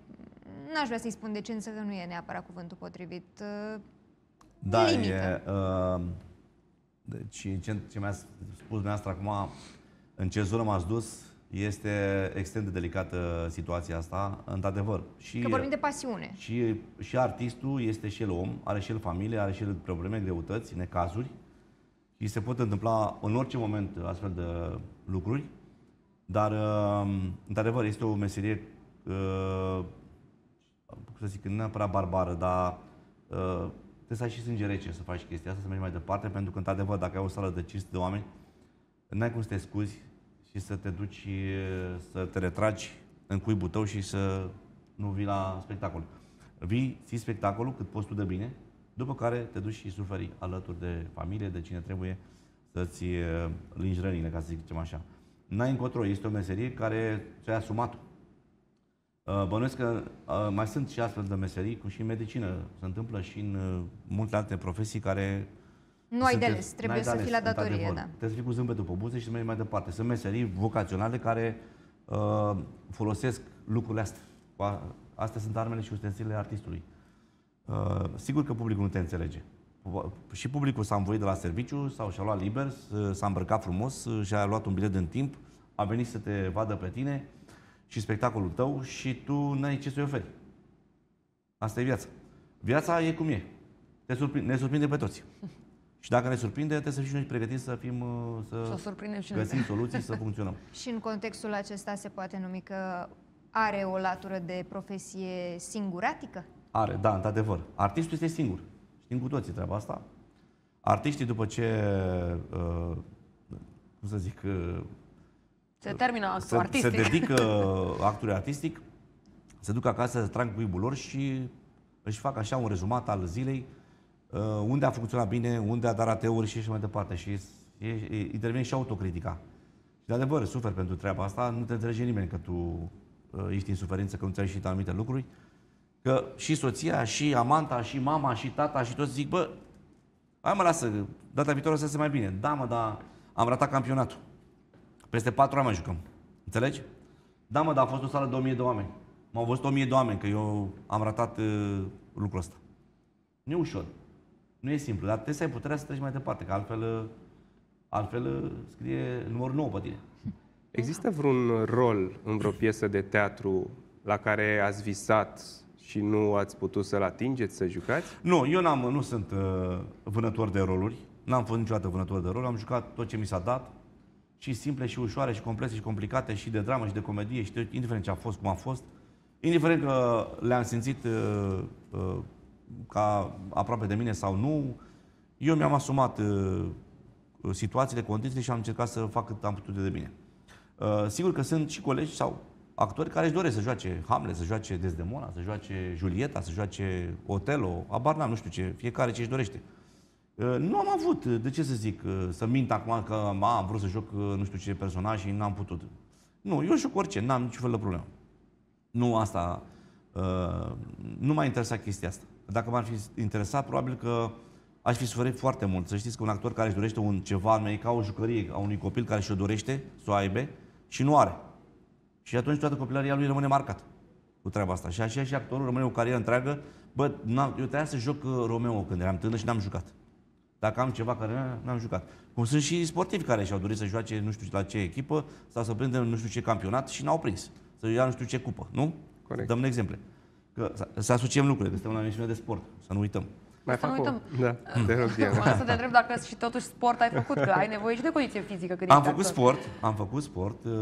n-aș vrea să-i spun decență, că nu e neapărat cuvântul potrivit, uh, da, limita. e... Uh, deci, ce, ce mi a spus dumneavoastră acum, în ce zonă m-ați dus, este extrem de delicată situația asta, într-adevăr. Și, că vorbim de pasiune. Și, și artistul este și el om, are și el familie, are și el probleme, greutăți, necazuri. Și se pot întâmpla în orice moment astfel de lucruri. Dar, um, într-adevăr, este o meserie, uh, să zic, nu neapărat barbară, dar uh, trebuie să ai și sânge rece să faci chestia asta, să mergi mai departe, pentru că, într-adevăr, dacă ai o sală de 500 de oameni, n-ai cum să te scuzi și să te duci, să te retragi în cuibul tău și să nu vii la spectacol. Vii, ții spectacolul cât poți tu de bine, după care te duci și suferi alături de familie, de cine trebuie să-ți lingi rănile, ca să zicem așa. N-ai încotro, este o meserie care ți-ai asumat uh, Bănuiesc că uh, mai sunt și astfel de meserii, cum și în medicină. Se întâmplă și în uh, multe alte profesii care nu ai de ales, trebuie să fii la datorie. Da. Trebuie să fii cu zâmbetul pe buze și să mergi mai departe. Sunt meserii vocaționale care uh, folosesc lucrurile astea. Astea sunt armele și ustensilele artistului. Uh, sigur că publicul nu te înțelege. Și publicul s-a învoit de la serviciu sau și-a luat liber, s-a îmbrăcat frumos, și-a luat un bilet în timp, a venit să te vadă pe tine și spectacolul tău și tu n-ai ce să-i oferi. Asta e viața. Viața e cum e. Te surprinde, ne surprinde pe toți. Și dacă ne surprinde, trebuie să fim și noi pregătiți să fim uh, să, să și găsim noi. soluții, să funcționăm. *laughs* și în contextul acesta se poate numi că are o latură de profesie singuratică? Are, da, într-adevăr. Artistul este singur. Știm cu toții treaba asta. Artiștii, după ce, uh, cum să zic, uh, se termină actul se, artistic. Se dedică *laughs* actului artistic, se duc acasă, se trag cuibul lor și își fac așa un rezumat al zilei, Uh, unde a funcționat bine, unde a dat rateuri și așa mai departe. Și e, e, intervine și autocritica. Și de adevăr, sufer pentru treaba asta, nu te înțelege nimeni că tu uh, ești în suferință, că nu ți-ai ieșit anumite lucruri, că și soția, și amanta, și mama, și tata, și toți zic, bă, hai mă lasă, data viitoare să se mai bine. Da, mă, dar am ratat campionatul. Peste patru ani mai jucăm. Înțelegi? Da, mă, dar a fost o sală de 1000 de oameni. M-au văzut 1000 de oameni, că eu am ratat uh, lucrul ăsta. Nu e ușor. Nu e simplu, dar trebuie să ai puterea să treci mai departe, că altfel, uh, altfel uh, scrie numărul nou pe tine. Există vreun rol în vreo piesă de teatru la care ați visat și nu ați putut să-l atingeți, să jucați? Nu, eu n-am, nu sunt uh, vânător de roluri. N-am fost niciodată vânător de roluri. Am jucat tot ce mi s-a dat. Și simple, și ușoare, și complexe, și complicate, și de dramă, și de comedie, și de, indiferent ce a fost, cum a fost. Indiferent că le-am simțit uh, uh, ca aproape de mine sau nu, eu mi-am asumat uh, uh, situațiile, condițiile și am încercat să fac cât am putut de bine. Uh, sigur că sunt și colegi sau actori care își doresc să joace Hamlet, să joace Desdemona, să joace Julieta, să joace Otelo, abar nu știu ce, fiecare ce își dorește. Uh, nu am avut, uh, de ce să zic, să mint acum că a, am vrut să joc nu știu ce personaj și n-am putut. Nu, eu joc orice, n-am niciun fel de problemă. Nu asta, nu m-a interesat chestia asta dacă m-ar fi interesat, probabil că aș fi suferit foarte mult. Să știți că un actor care își dorește un ceva anume, e ca o jucărie a unui copil care și-o dorește să o aibă și nu are. Și atunci toată copilăria lui rămâne marcat cu treaba asta. Și așa și actorul rămâne o carieră întreagă. Bă, eu trebuia să joc uh, Romeo când eram tânăr și n-am jucat. Dacă am ceva care n-am jucat. Cum sunt și sportivi care și-au dorit să joace nu știu la ce echipă sau să prindă nu știu ce campionat și n-au prins. Să ia nu știu ce cupă, nu? Corect. Dăm exemple că să asociem lucrurile, suntem la emisiune de sport, să nu uităm. Mai fac uităm. O... Da, te rog, *laughs* Diana. să te întreb dacă și totuși sport ai făcut, că ai nevoie și de condiție fizică. Când am făcut actor. sport, am făcut sport, uh,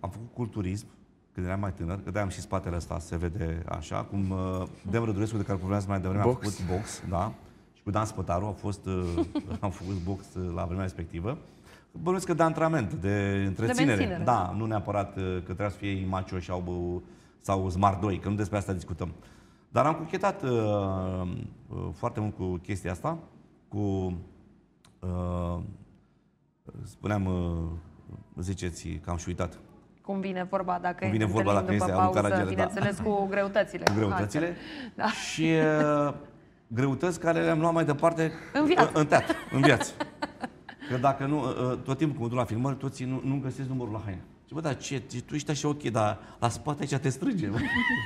am făcut culturism când eram mai tânăr, că de-am și spatele ăsta, se vede așa, cum uh, Dem Rădurescu, de care vorbeam mai devreme, box. a făcut box, da, și cu Dan Spătaru a fost, uh, *laughs* am făcut box uh, la vremea respectivă. Bănuiesc că de antrenament, de întreținere. De da, nu neapărat uh, că trebuia să fie și au uh, sau Smart 2, că nu despre asta discutăm. Dar am cuchetat uh, uh, foarte mult cu chestia asta, cu, uh, spuneam, uh, ziceți că am și uitat. Cum vine vorba dacă Cum vine vorba dacă este pauză, bineînțeles, da. cu greutățile. Cu greutățile da. și uh, greutăți care le-am luat mai departe în viață. În, teat, în viață. Că dacă nu, uh, uh, tot timpul când mă duc la filmări, toți nu, nu găsesc numărul la haine. Și bă, dar ce, tu ești așa ok, dar la spate aici te strânge. Bă.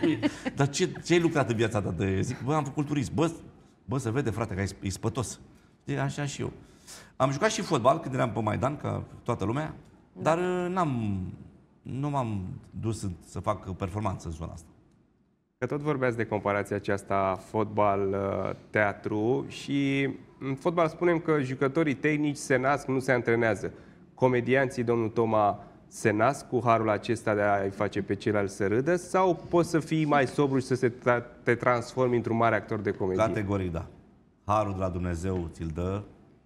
*laughs* dar ce, ce ai lucrat în viața ta? De... Zic, bă, am făcut turism. Bă, bă, se vede, frate, că e spătos. De, așa și eu. Am jucat și fotbal când eram pe Maidan, ca toată lumea, da. dar uh, n-am, nu m-am dus să fac performanță în zona asta. Că tot vorbeați de comparația aceasta fotbal-teatru uh, și în fotbal spunem că jucătorii tehnici se nasc, nu se antrenează. Comedianții, domnul Toma, se nasc cu harul acesta de a-i face pe ceilalți să râdă sau poți să fii mai sobru și să se tra- te transformi într-un mare actor de comedie? Categoric, da. Harul de la Dumnezeu ți-l dă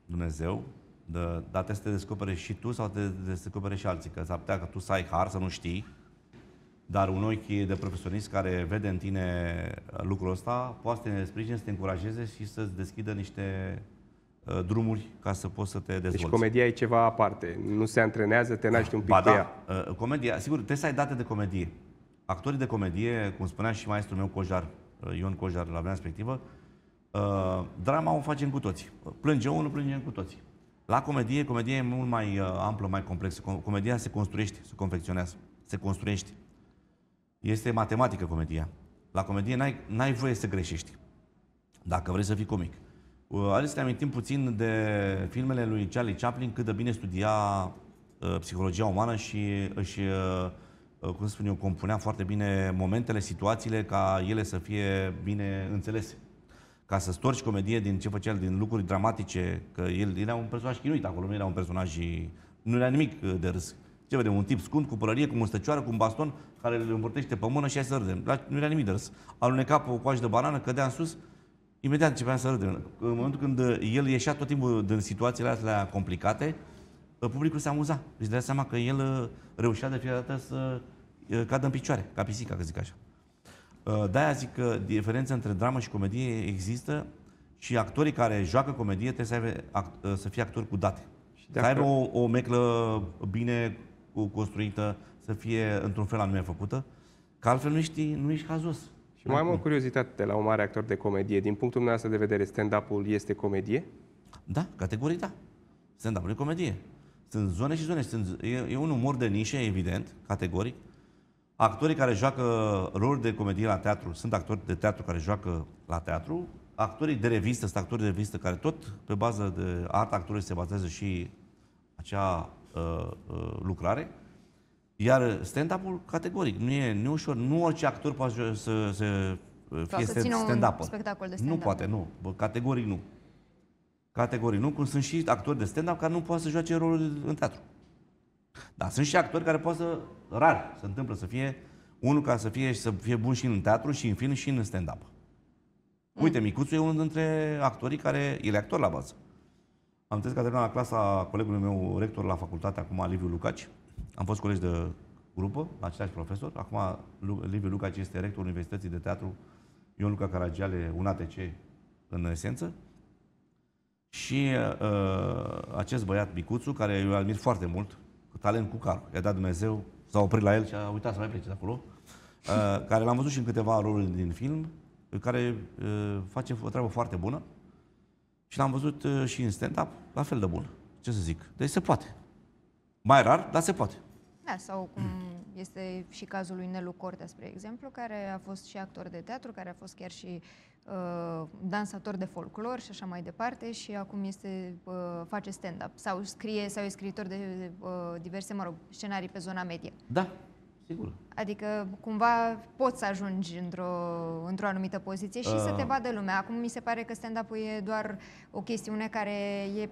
Dumnezeu, dă, dar trebuie să te descopere și tu sau te descopere și alții, că s-ar putea că tu să ai har, să nu știi, dar un ochi de profesionist care vede în tine lucrul ăsta poate să te sprijine, să te încurajeze și să-ți deschidă niște Uh, drumuri ca să poți să te deci dezvolți. Deci comedia e ceva aparte. Nu se antrenează, te naști un pic ba da, uh, comedia, sigur, trebuie să ai date de comedie. Actorii de comedie, cum spunea și maestrul meu Cojar, uh, Ion Cojar, la vremea respectivă, drama o facem cu toți. Plânge unul, plângem cu toți. La comedie, comedia e mult mai amplă, mai complexă. Comedia se construiește, se confecționează, se construiește. Este matematică comedia. La comedie n-ai, n-ai voie să greșești. Dacă vrei să fii comic. Uh, să ne amintim puțin de filmele lui Charlie Chaplin, cât de bine studia uh, psihologia umană și își, uh, cum spun eu, compunea foarte bine momentele, situațiile, ca ele să fie bine înțelese. Ca să storci comedie din ce făcea el, din lucruri dramatice, că el era un personaj chinuit acolo, nu era un personaj, nu era nimic de râs. Ce vedem? Un tip scund, cu părărie, cu mustăcioară, cu un baston care îl împărtește pe mână și hai să râdem. Nu era nimic de râs. Aluneca pe o coajă de banană, cădea în sus, imediat începeam să râdem. În momentul când uh, el ieșea tot timpul din situațiile astea complicate, uh, publicul se amuza. Își dea seama că el uh, reușea de fiecare dată să cadă în picioare, ca pisica, că zic așa. De-aia zic că diferența între dramă și comedie există și actorii care joacă comedie trebuie să, aibă, să fie actori cu date. Și să aibă o, o meclă bine construită, să fie într-un fel anume făcută, că altfel nu ești, nu ești cazos. Și mai am o curiozitate de la un mare actor de comedie. Din punctul dumneavoastră de vedere, stand-up-ul este comedie? Da, categoric da. Stand-up-ul e comedie. Sunt zone și zone. Sunt, e, e un umor de nișe, evident, categoric. Actorii care joacă roluri de comedie la teatru sunt actori de teatru care joacă la teatru. Actorii de revistă sunt actori de revistă care tot pe bază de artă actorului se bazează și acea uh, uh, lucrare. Iar stand-up-ul, categoric, nu e, nu e ușor. Nu orice actor poate să, să, să uh, fie să stand-up. Un spectacol de stand-up. Nu poate, nu. Bă, categoric nu. Categoric nu, cum sunt și actori de stand-up care nu poate să joace rolul în teatru. Dar sunt și actori care poate să, rar, se întâmplă să fie unul ca să fie, și să fie bun și în teatru, și în film, și în stand-up. Mm. Uite, Micuțu e unul dintre actorii care, el e actor la bază. Am înțeles că a terminat la clasa colegului meu, rector la facultate, acum Liviu Lucaci, am fost colegi de grupă, același profesor. Acum Liviu Lucaci este rectorul Universității de Teatru Ion Luca Caragiale, un ATC în esență. Și uh, acest băiat Bicuțu, care eu admir foarte mult, cu talent cu car, i-a dat Dumnezeu, s-a oprit la el și a uitat să mai plece de acolo, uh, care l-am văzut și în câteva roluri din film, care uh, face o treabă foarte bună și l-am văzut uh, și în stand-up, la fel de bun. Ce să zic? Deci se poate. Mai rar, dar se poate. Da, sau cum este și cazul lui Nelu Cortea, spre exemplu, care a fost și actor de teatru, care a fost chiar și uh, dansator de folclor și așa mai departe și acum este, uh, face stand-up sau scrie sau e scriitor de, uh, diverse, mă rog, scenarii pe zona medie. Da, sigur. Adică cumva poți să ajungi într-o, într-o anumită poziție și uh. să te vadă lumea. Acum mi se pare că stand-up-ul e doar o chestiune care e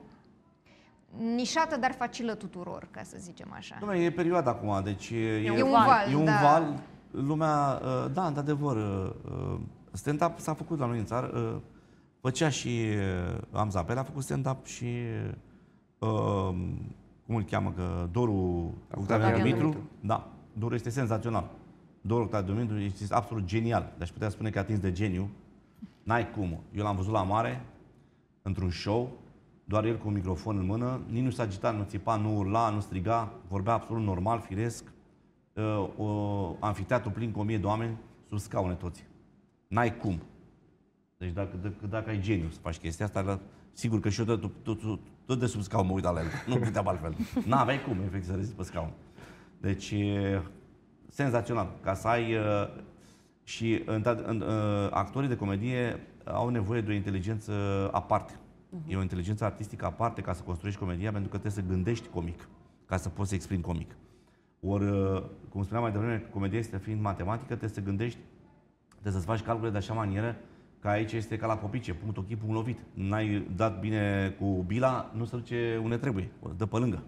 nișată, dar facilă tuturor, ca să zicem așa. Dom'le, e perioada acum, deci e, e un val. E un da. val. Lumea, uh, da, într-adevăr, uh, uh, stand-up s-a făcut la noi în țară. Făcea și am Pele, a făcut stand-up și cum îl cheamă, că Doru Octavian Dumitru. Da, Doru este senzațional. Doru Octavian Dumitru este absolut genial. Deci putea spune că atins de geniu. N-ai cum. Eu l-am văzut la mare, într-un show, doar el cu un microfon în mână, nici nu s-a agitat, nu țipa, nu urla, nu striga, vorbea absolut normal, firesc, uh, ă, uh, anfiteatru plin cu o mie de oameni, sub scaune toți. N-ai cum. Deci dacă, dacă, dacă ai geniu să faci chestia asta, dar sigur că și eu tot, tot, tot, tot de sub scaun mă uit la el. Nu puteam altfel. N-aveai cum, efect, să rezist pe scaun. Deci, senzațional. Ca să ai... Uh, și în, în, ă, uh, actorii de comedie au nevoie de o inteligență aparte. Uh-huh. E o inteligență artistică aparte ca să construiești comedia, pentru că trebuie să gândești comic, ca să poți să exprimi comic. Ori, uh, cum spuneam mai devreme, comedia este fiind matematică, trebuie să gândești, trebuie să-ți faci calcule de așa manieră că aici este ca la copice, punct ochi, punct lovit. N-ai dat bine cu bila, nu se duce unde trebuie, o dă pe lângă.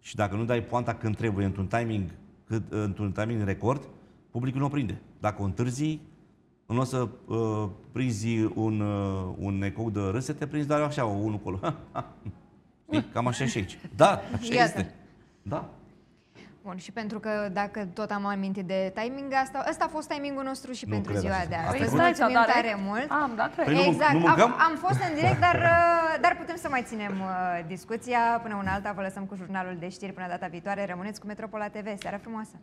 Și dacă nu dai poanta când trebuie, într-un timing, cât, într-un timing record, publicul nu o prinde. Dacă o întârzii, nu o să uh, prinzi un, uh, un ecou de râs, te prinzi doar așa, unul acolo. e, cam așa și aici. Da, așa Iată. este. Da. Bun, și pentru că dacă tot am amintit de timing, asta, asta a fost timingul nostru și nu pentru cred, ziua așa. de astăzi. Păi mulțumim tare mult. Am, da, cred. Da. Păi exact, nu, nu am, am fost în direct, dar, uh, dar putem să mai ținem uh, discuția. Până una alta vă lăsăm cu jurnalul de știri până data viitoare. Rămâneți cu Metropola TV. Seara frumoasă!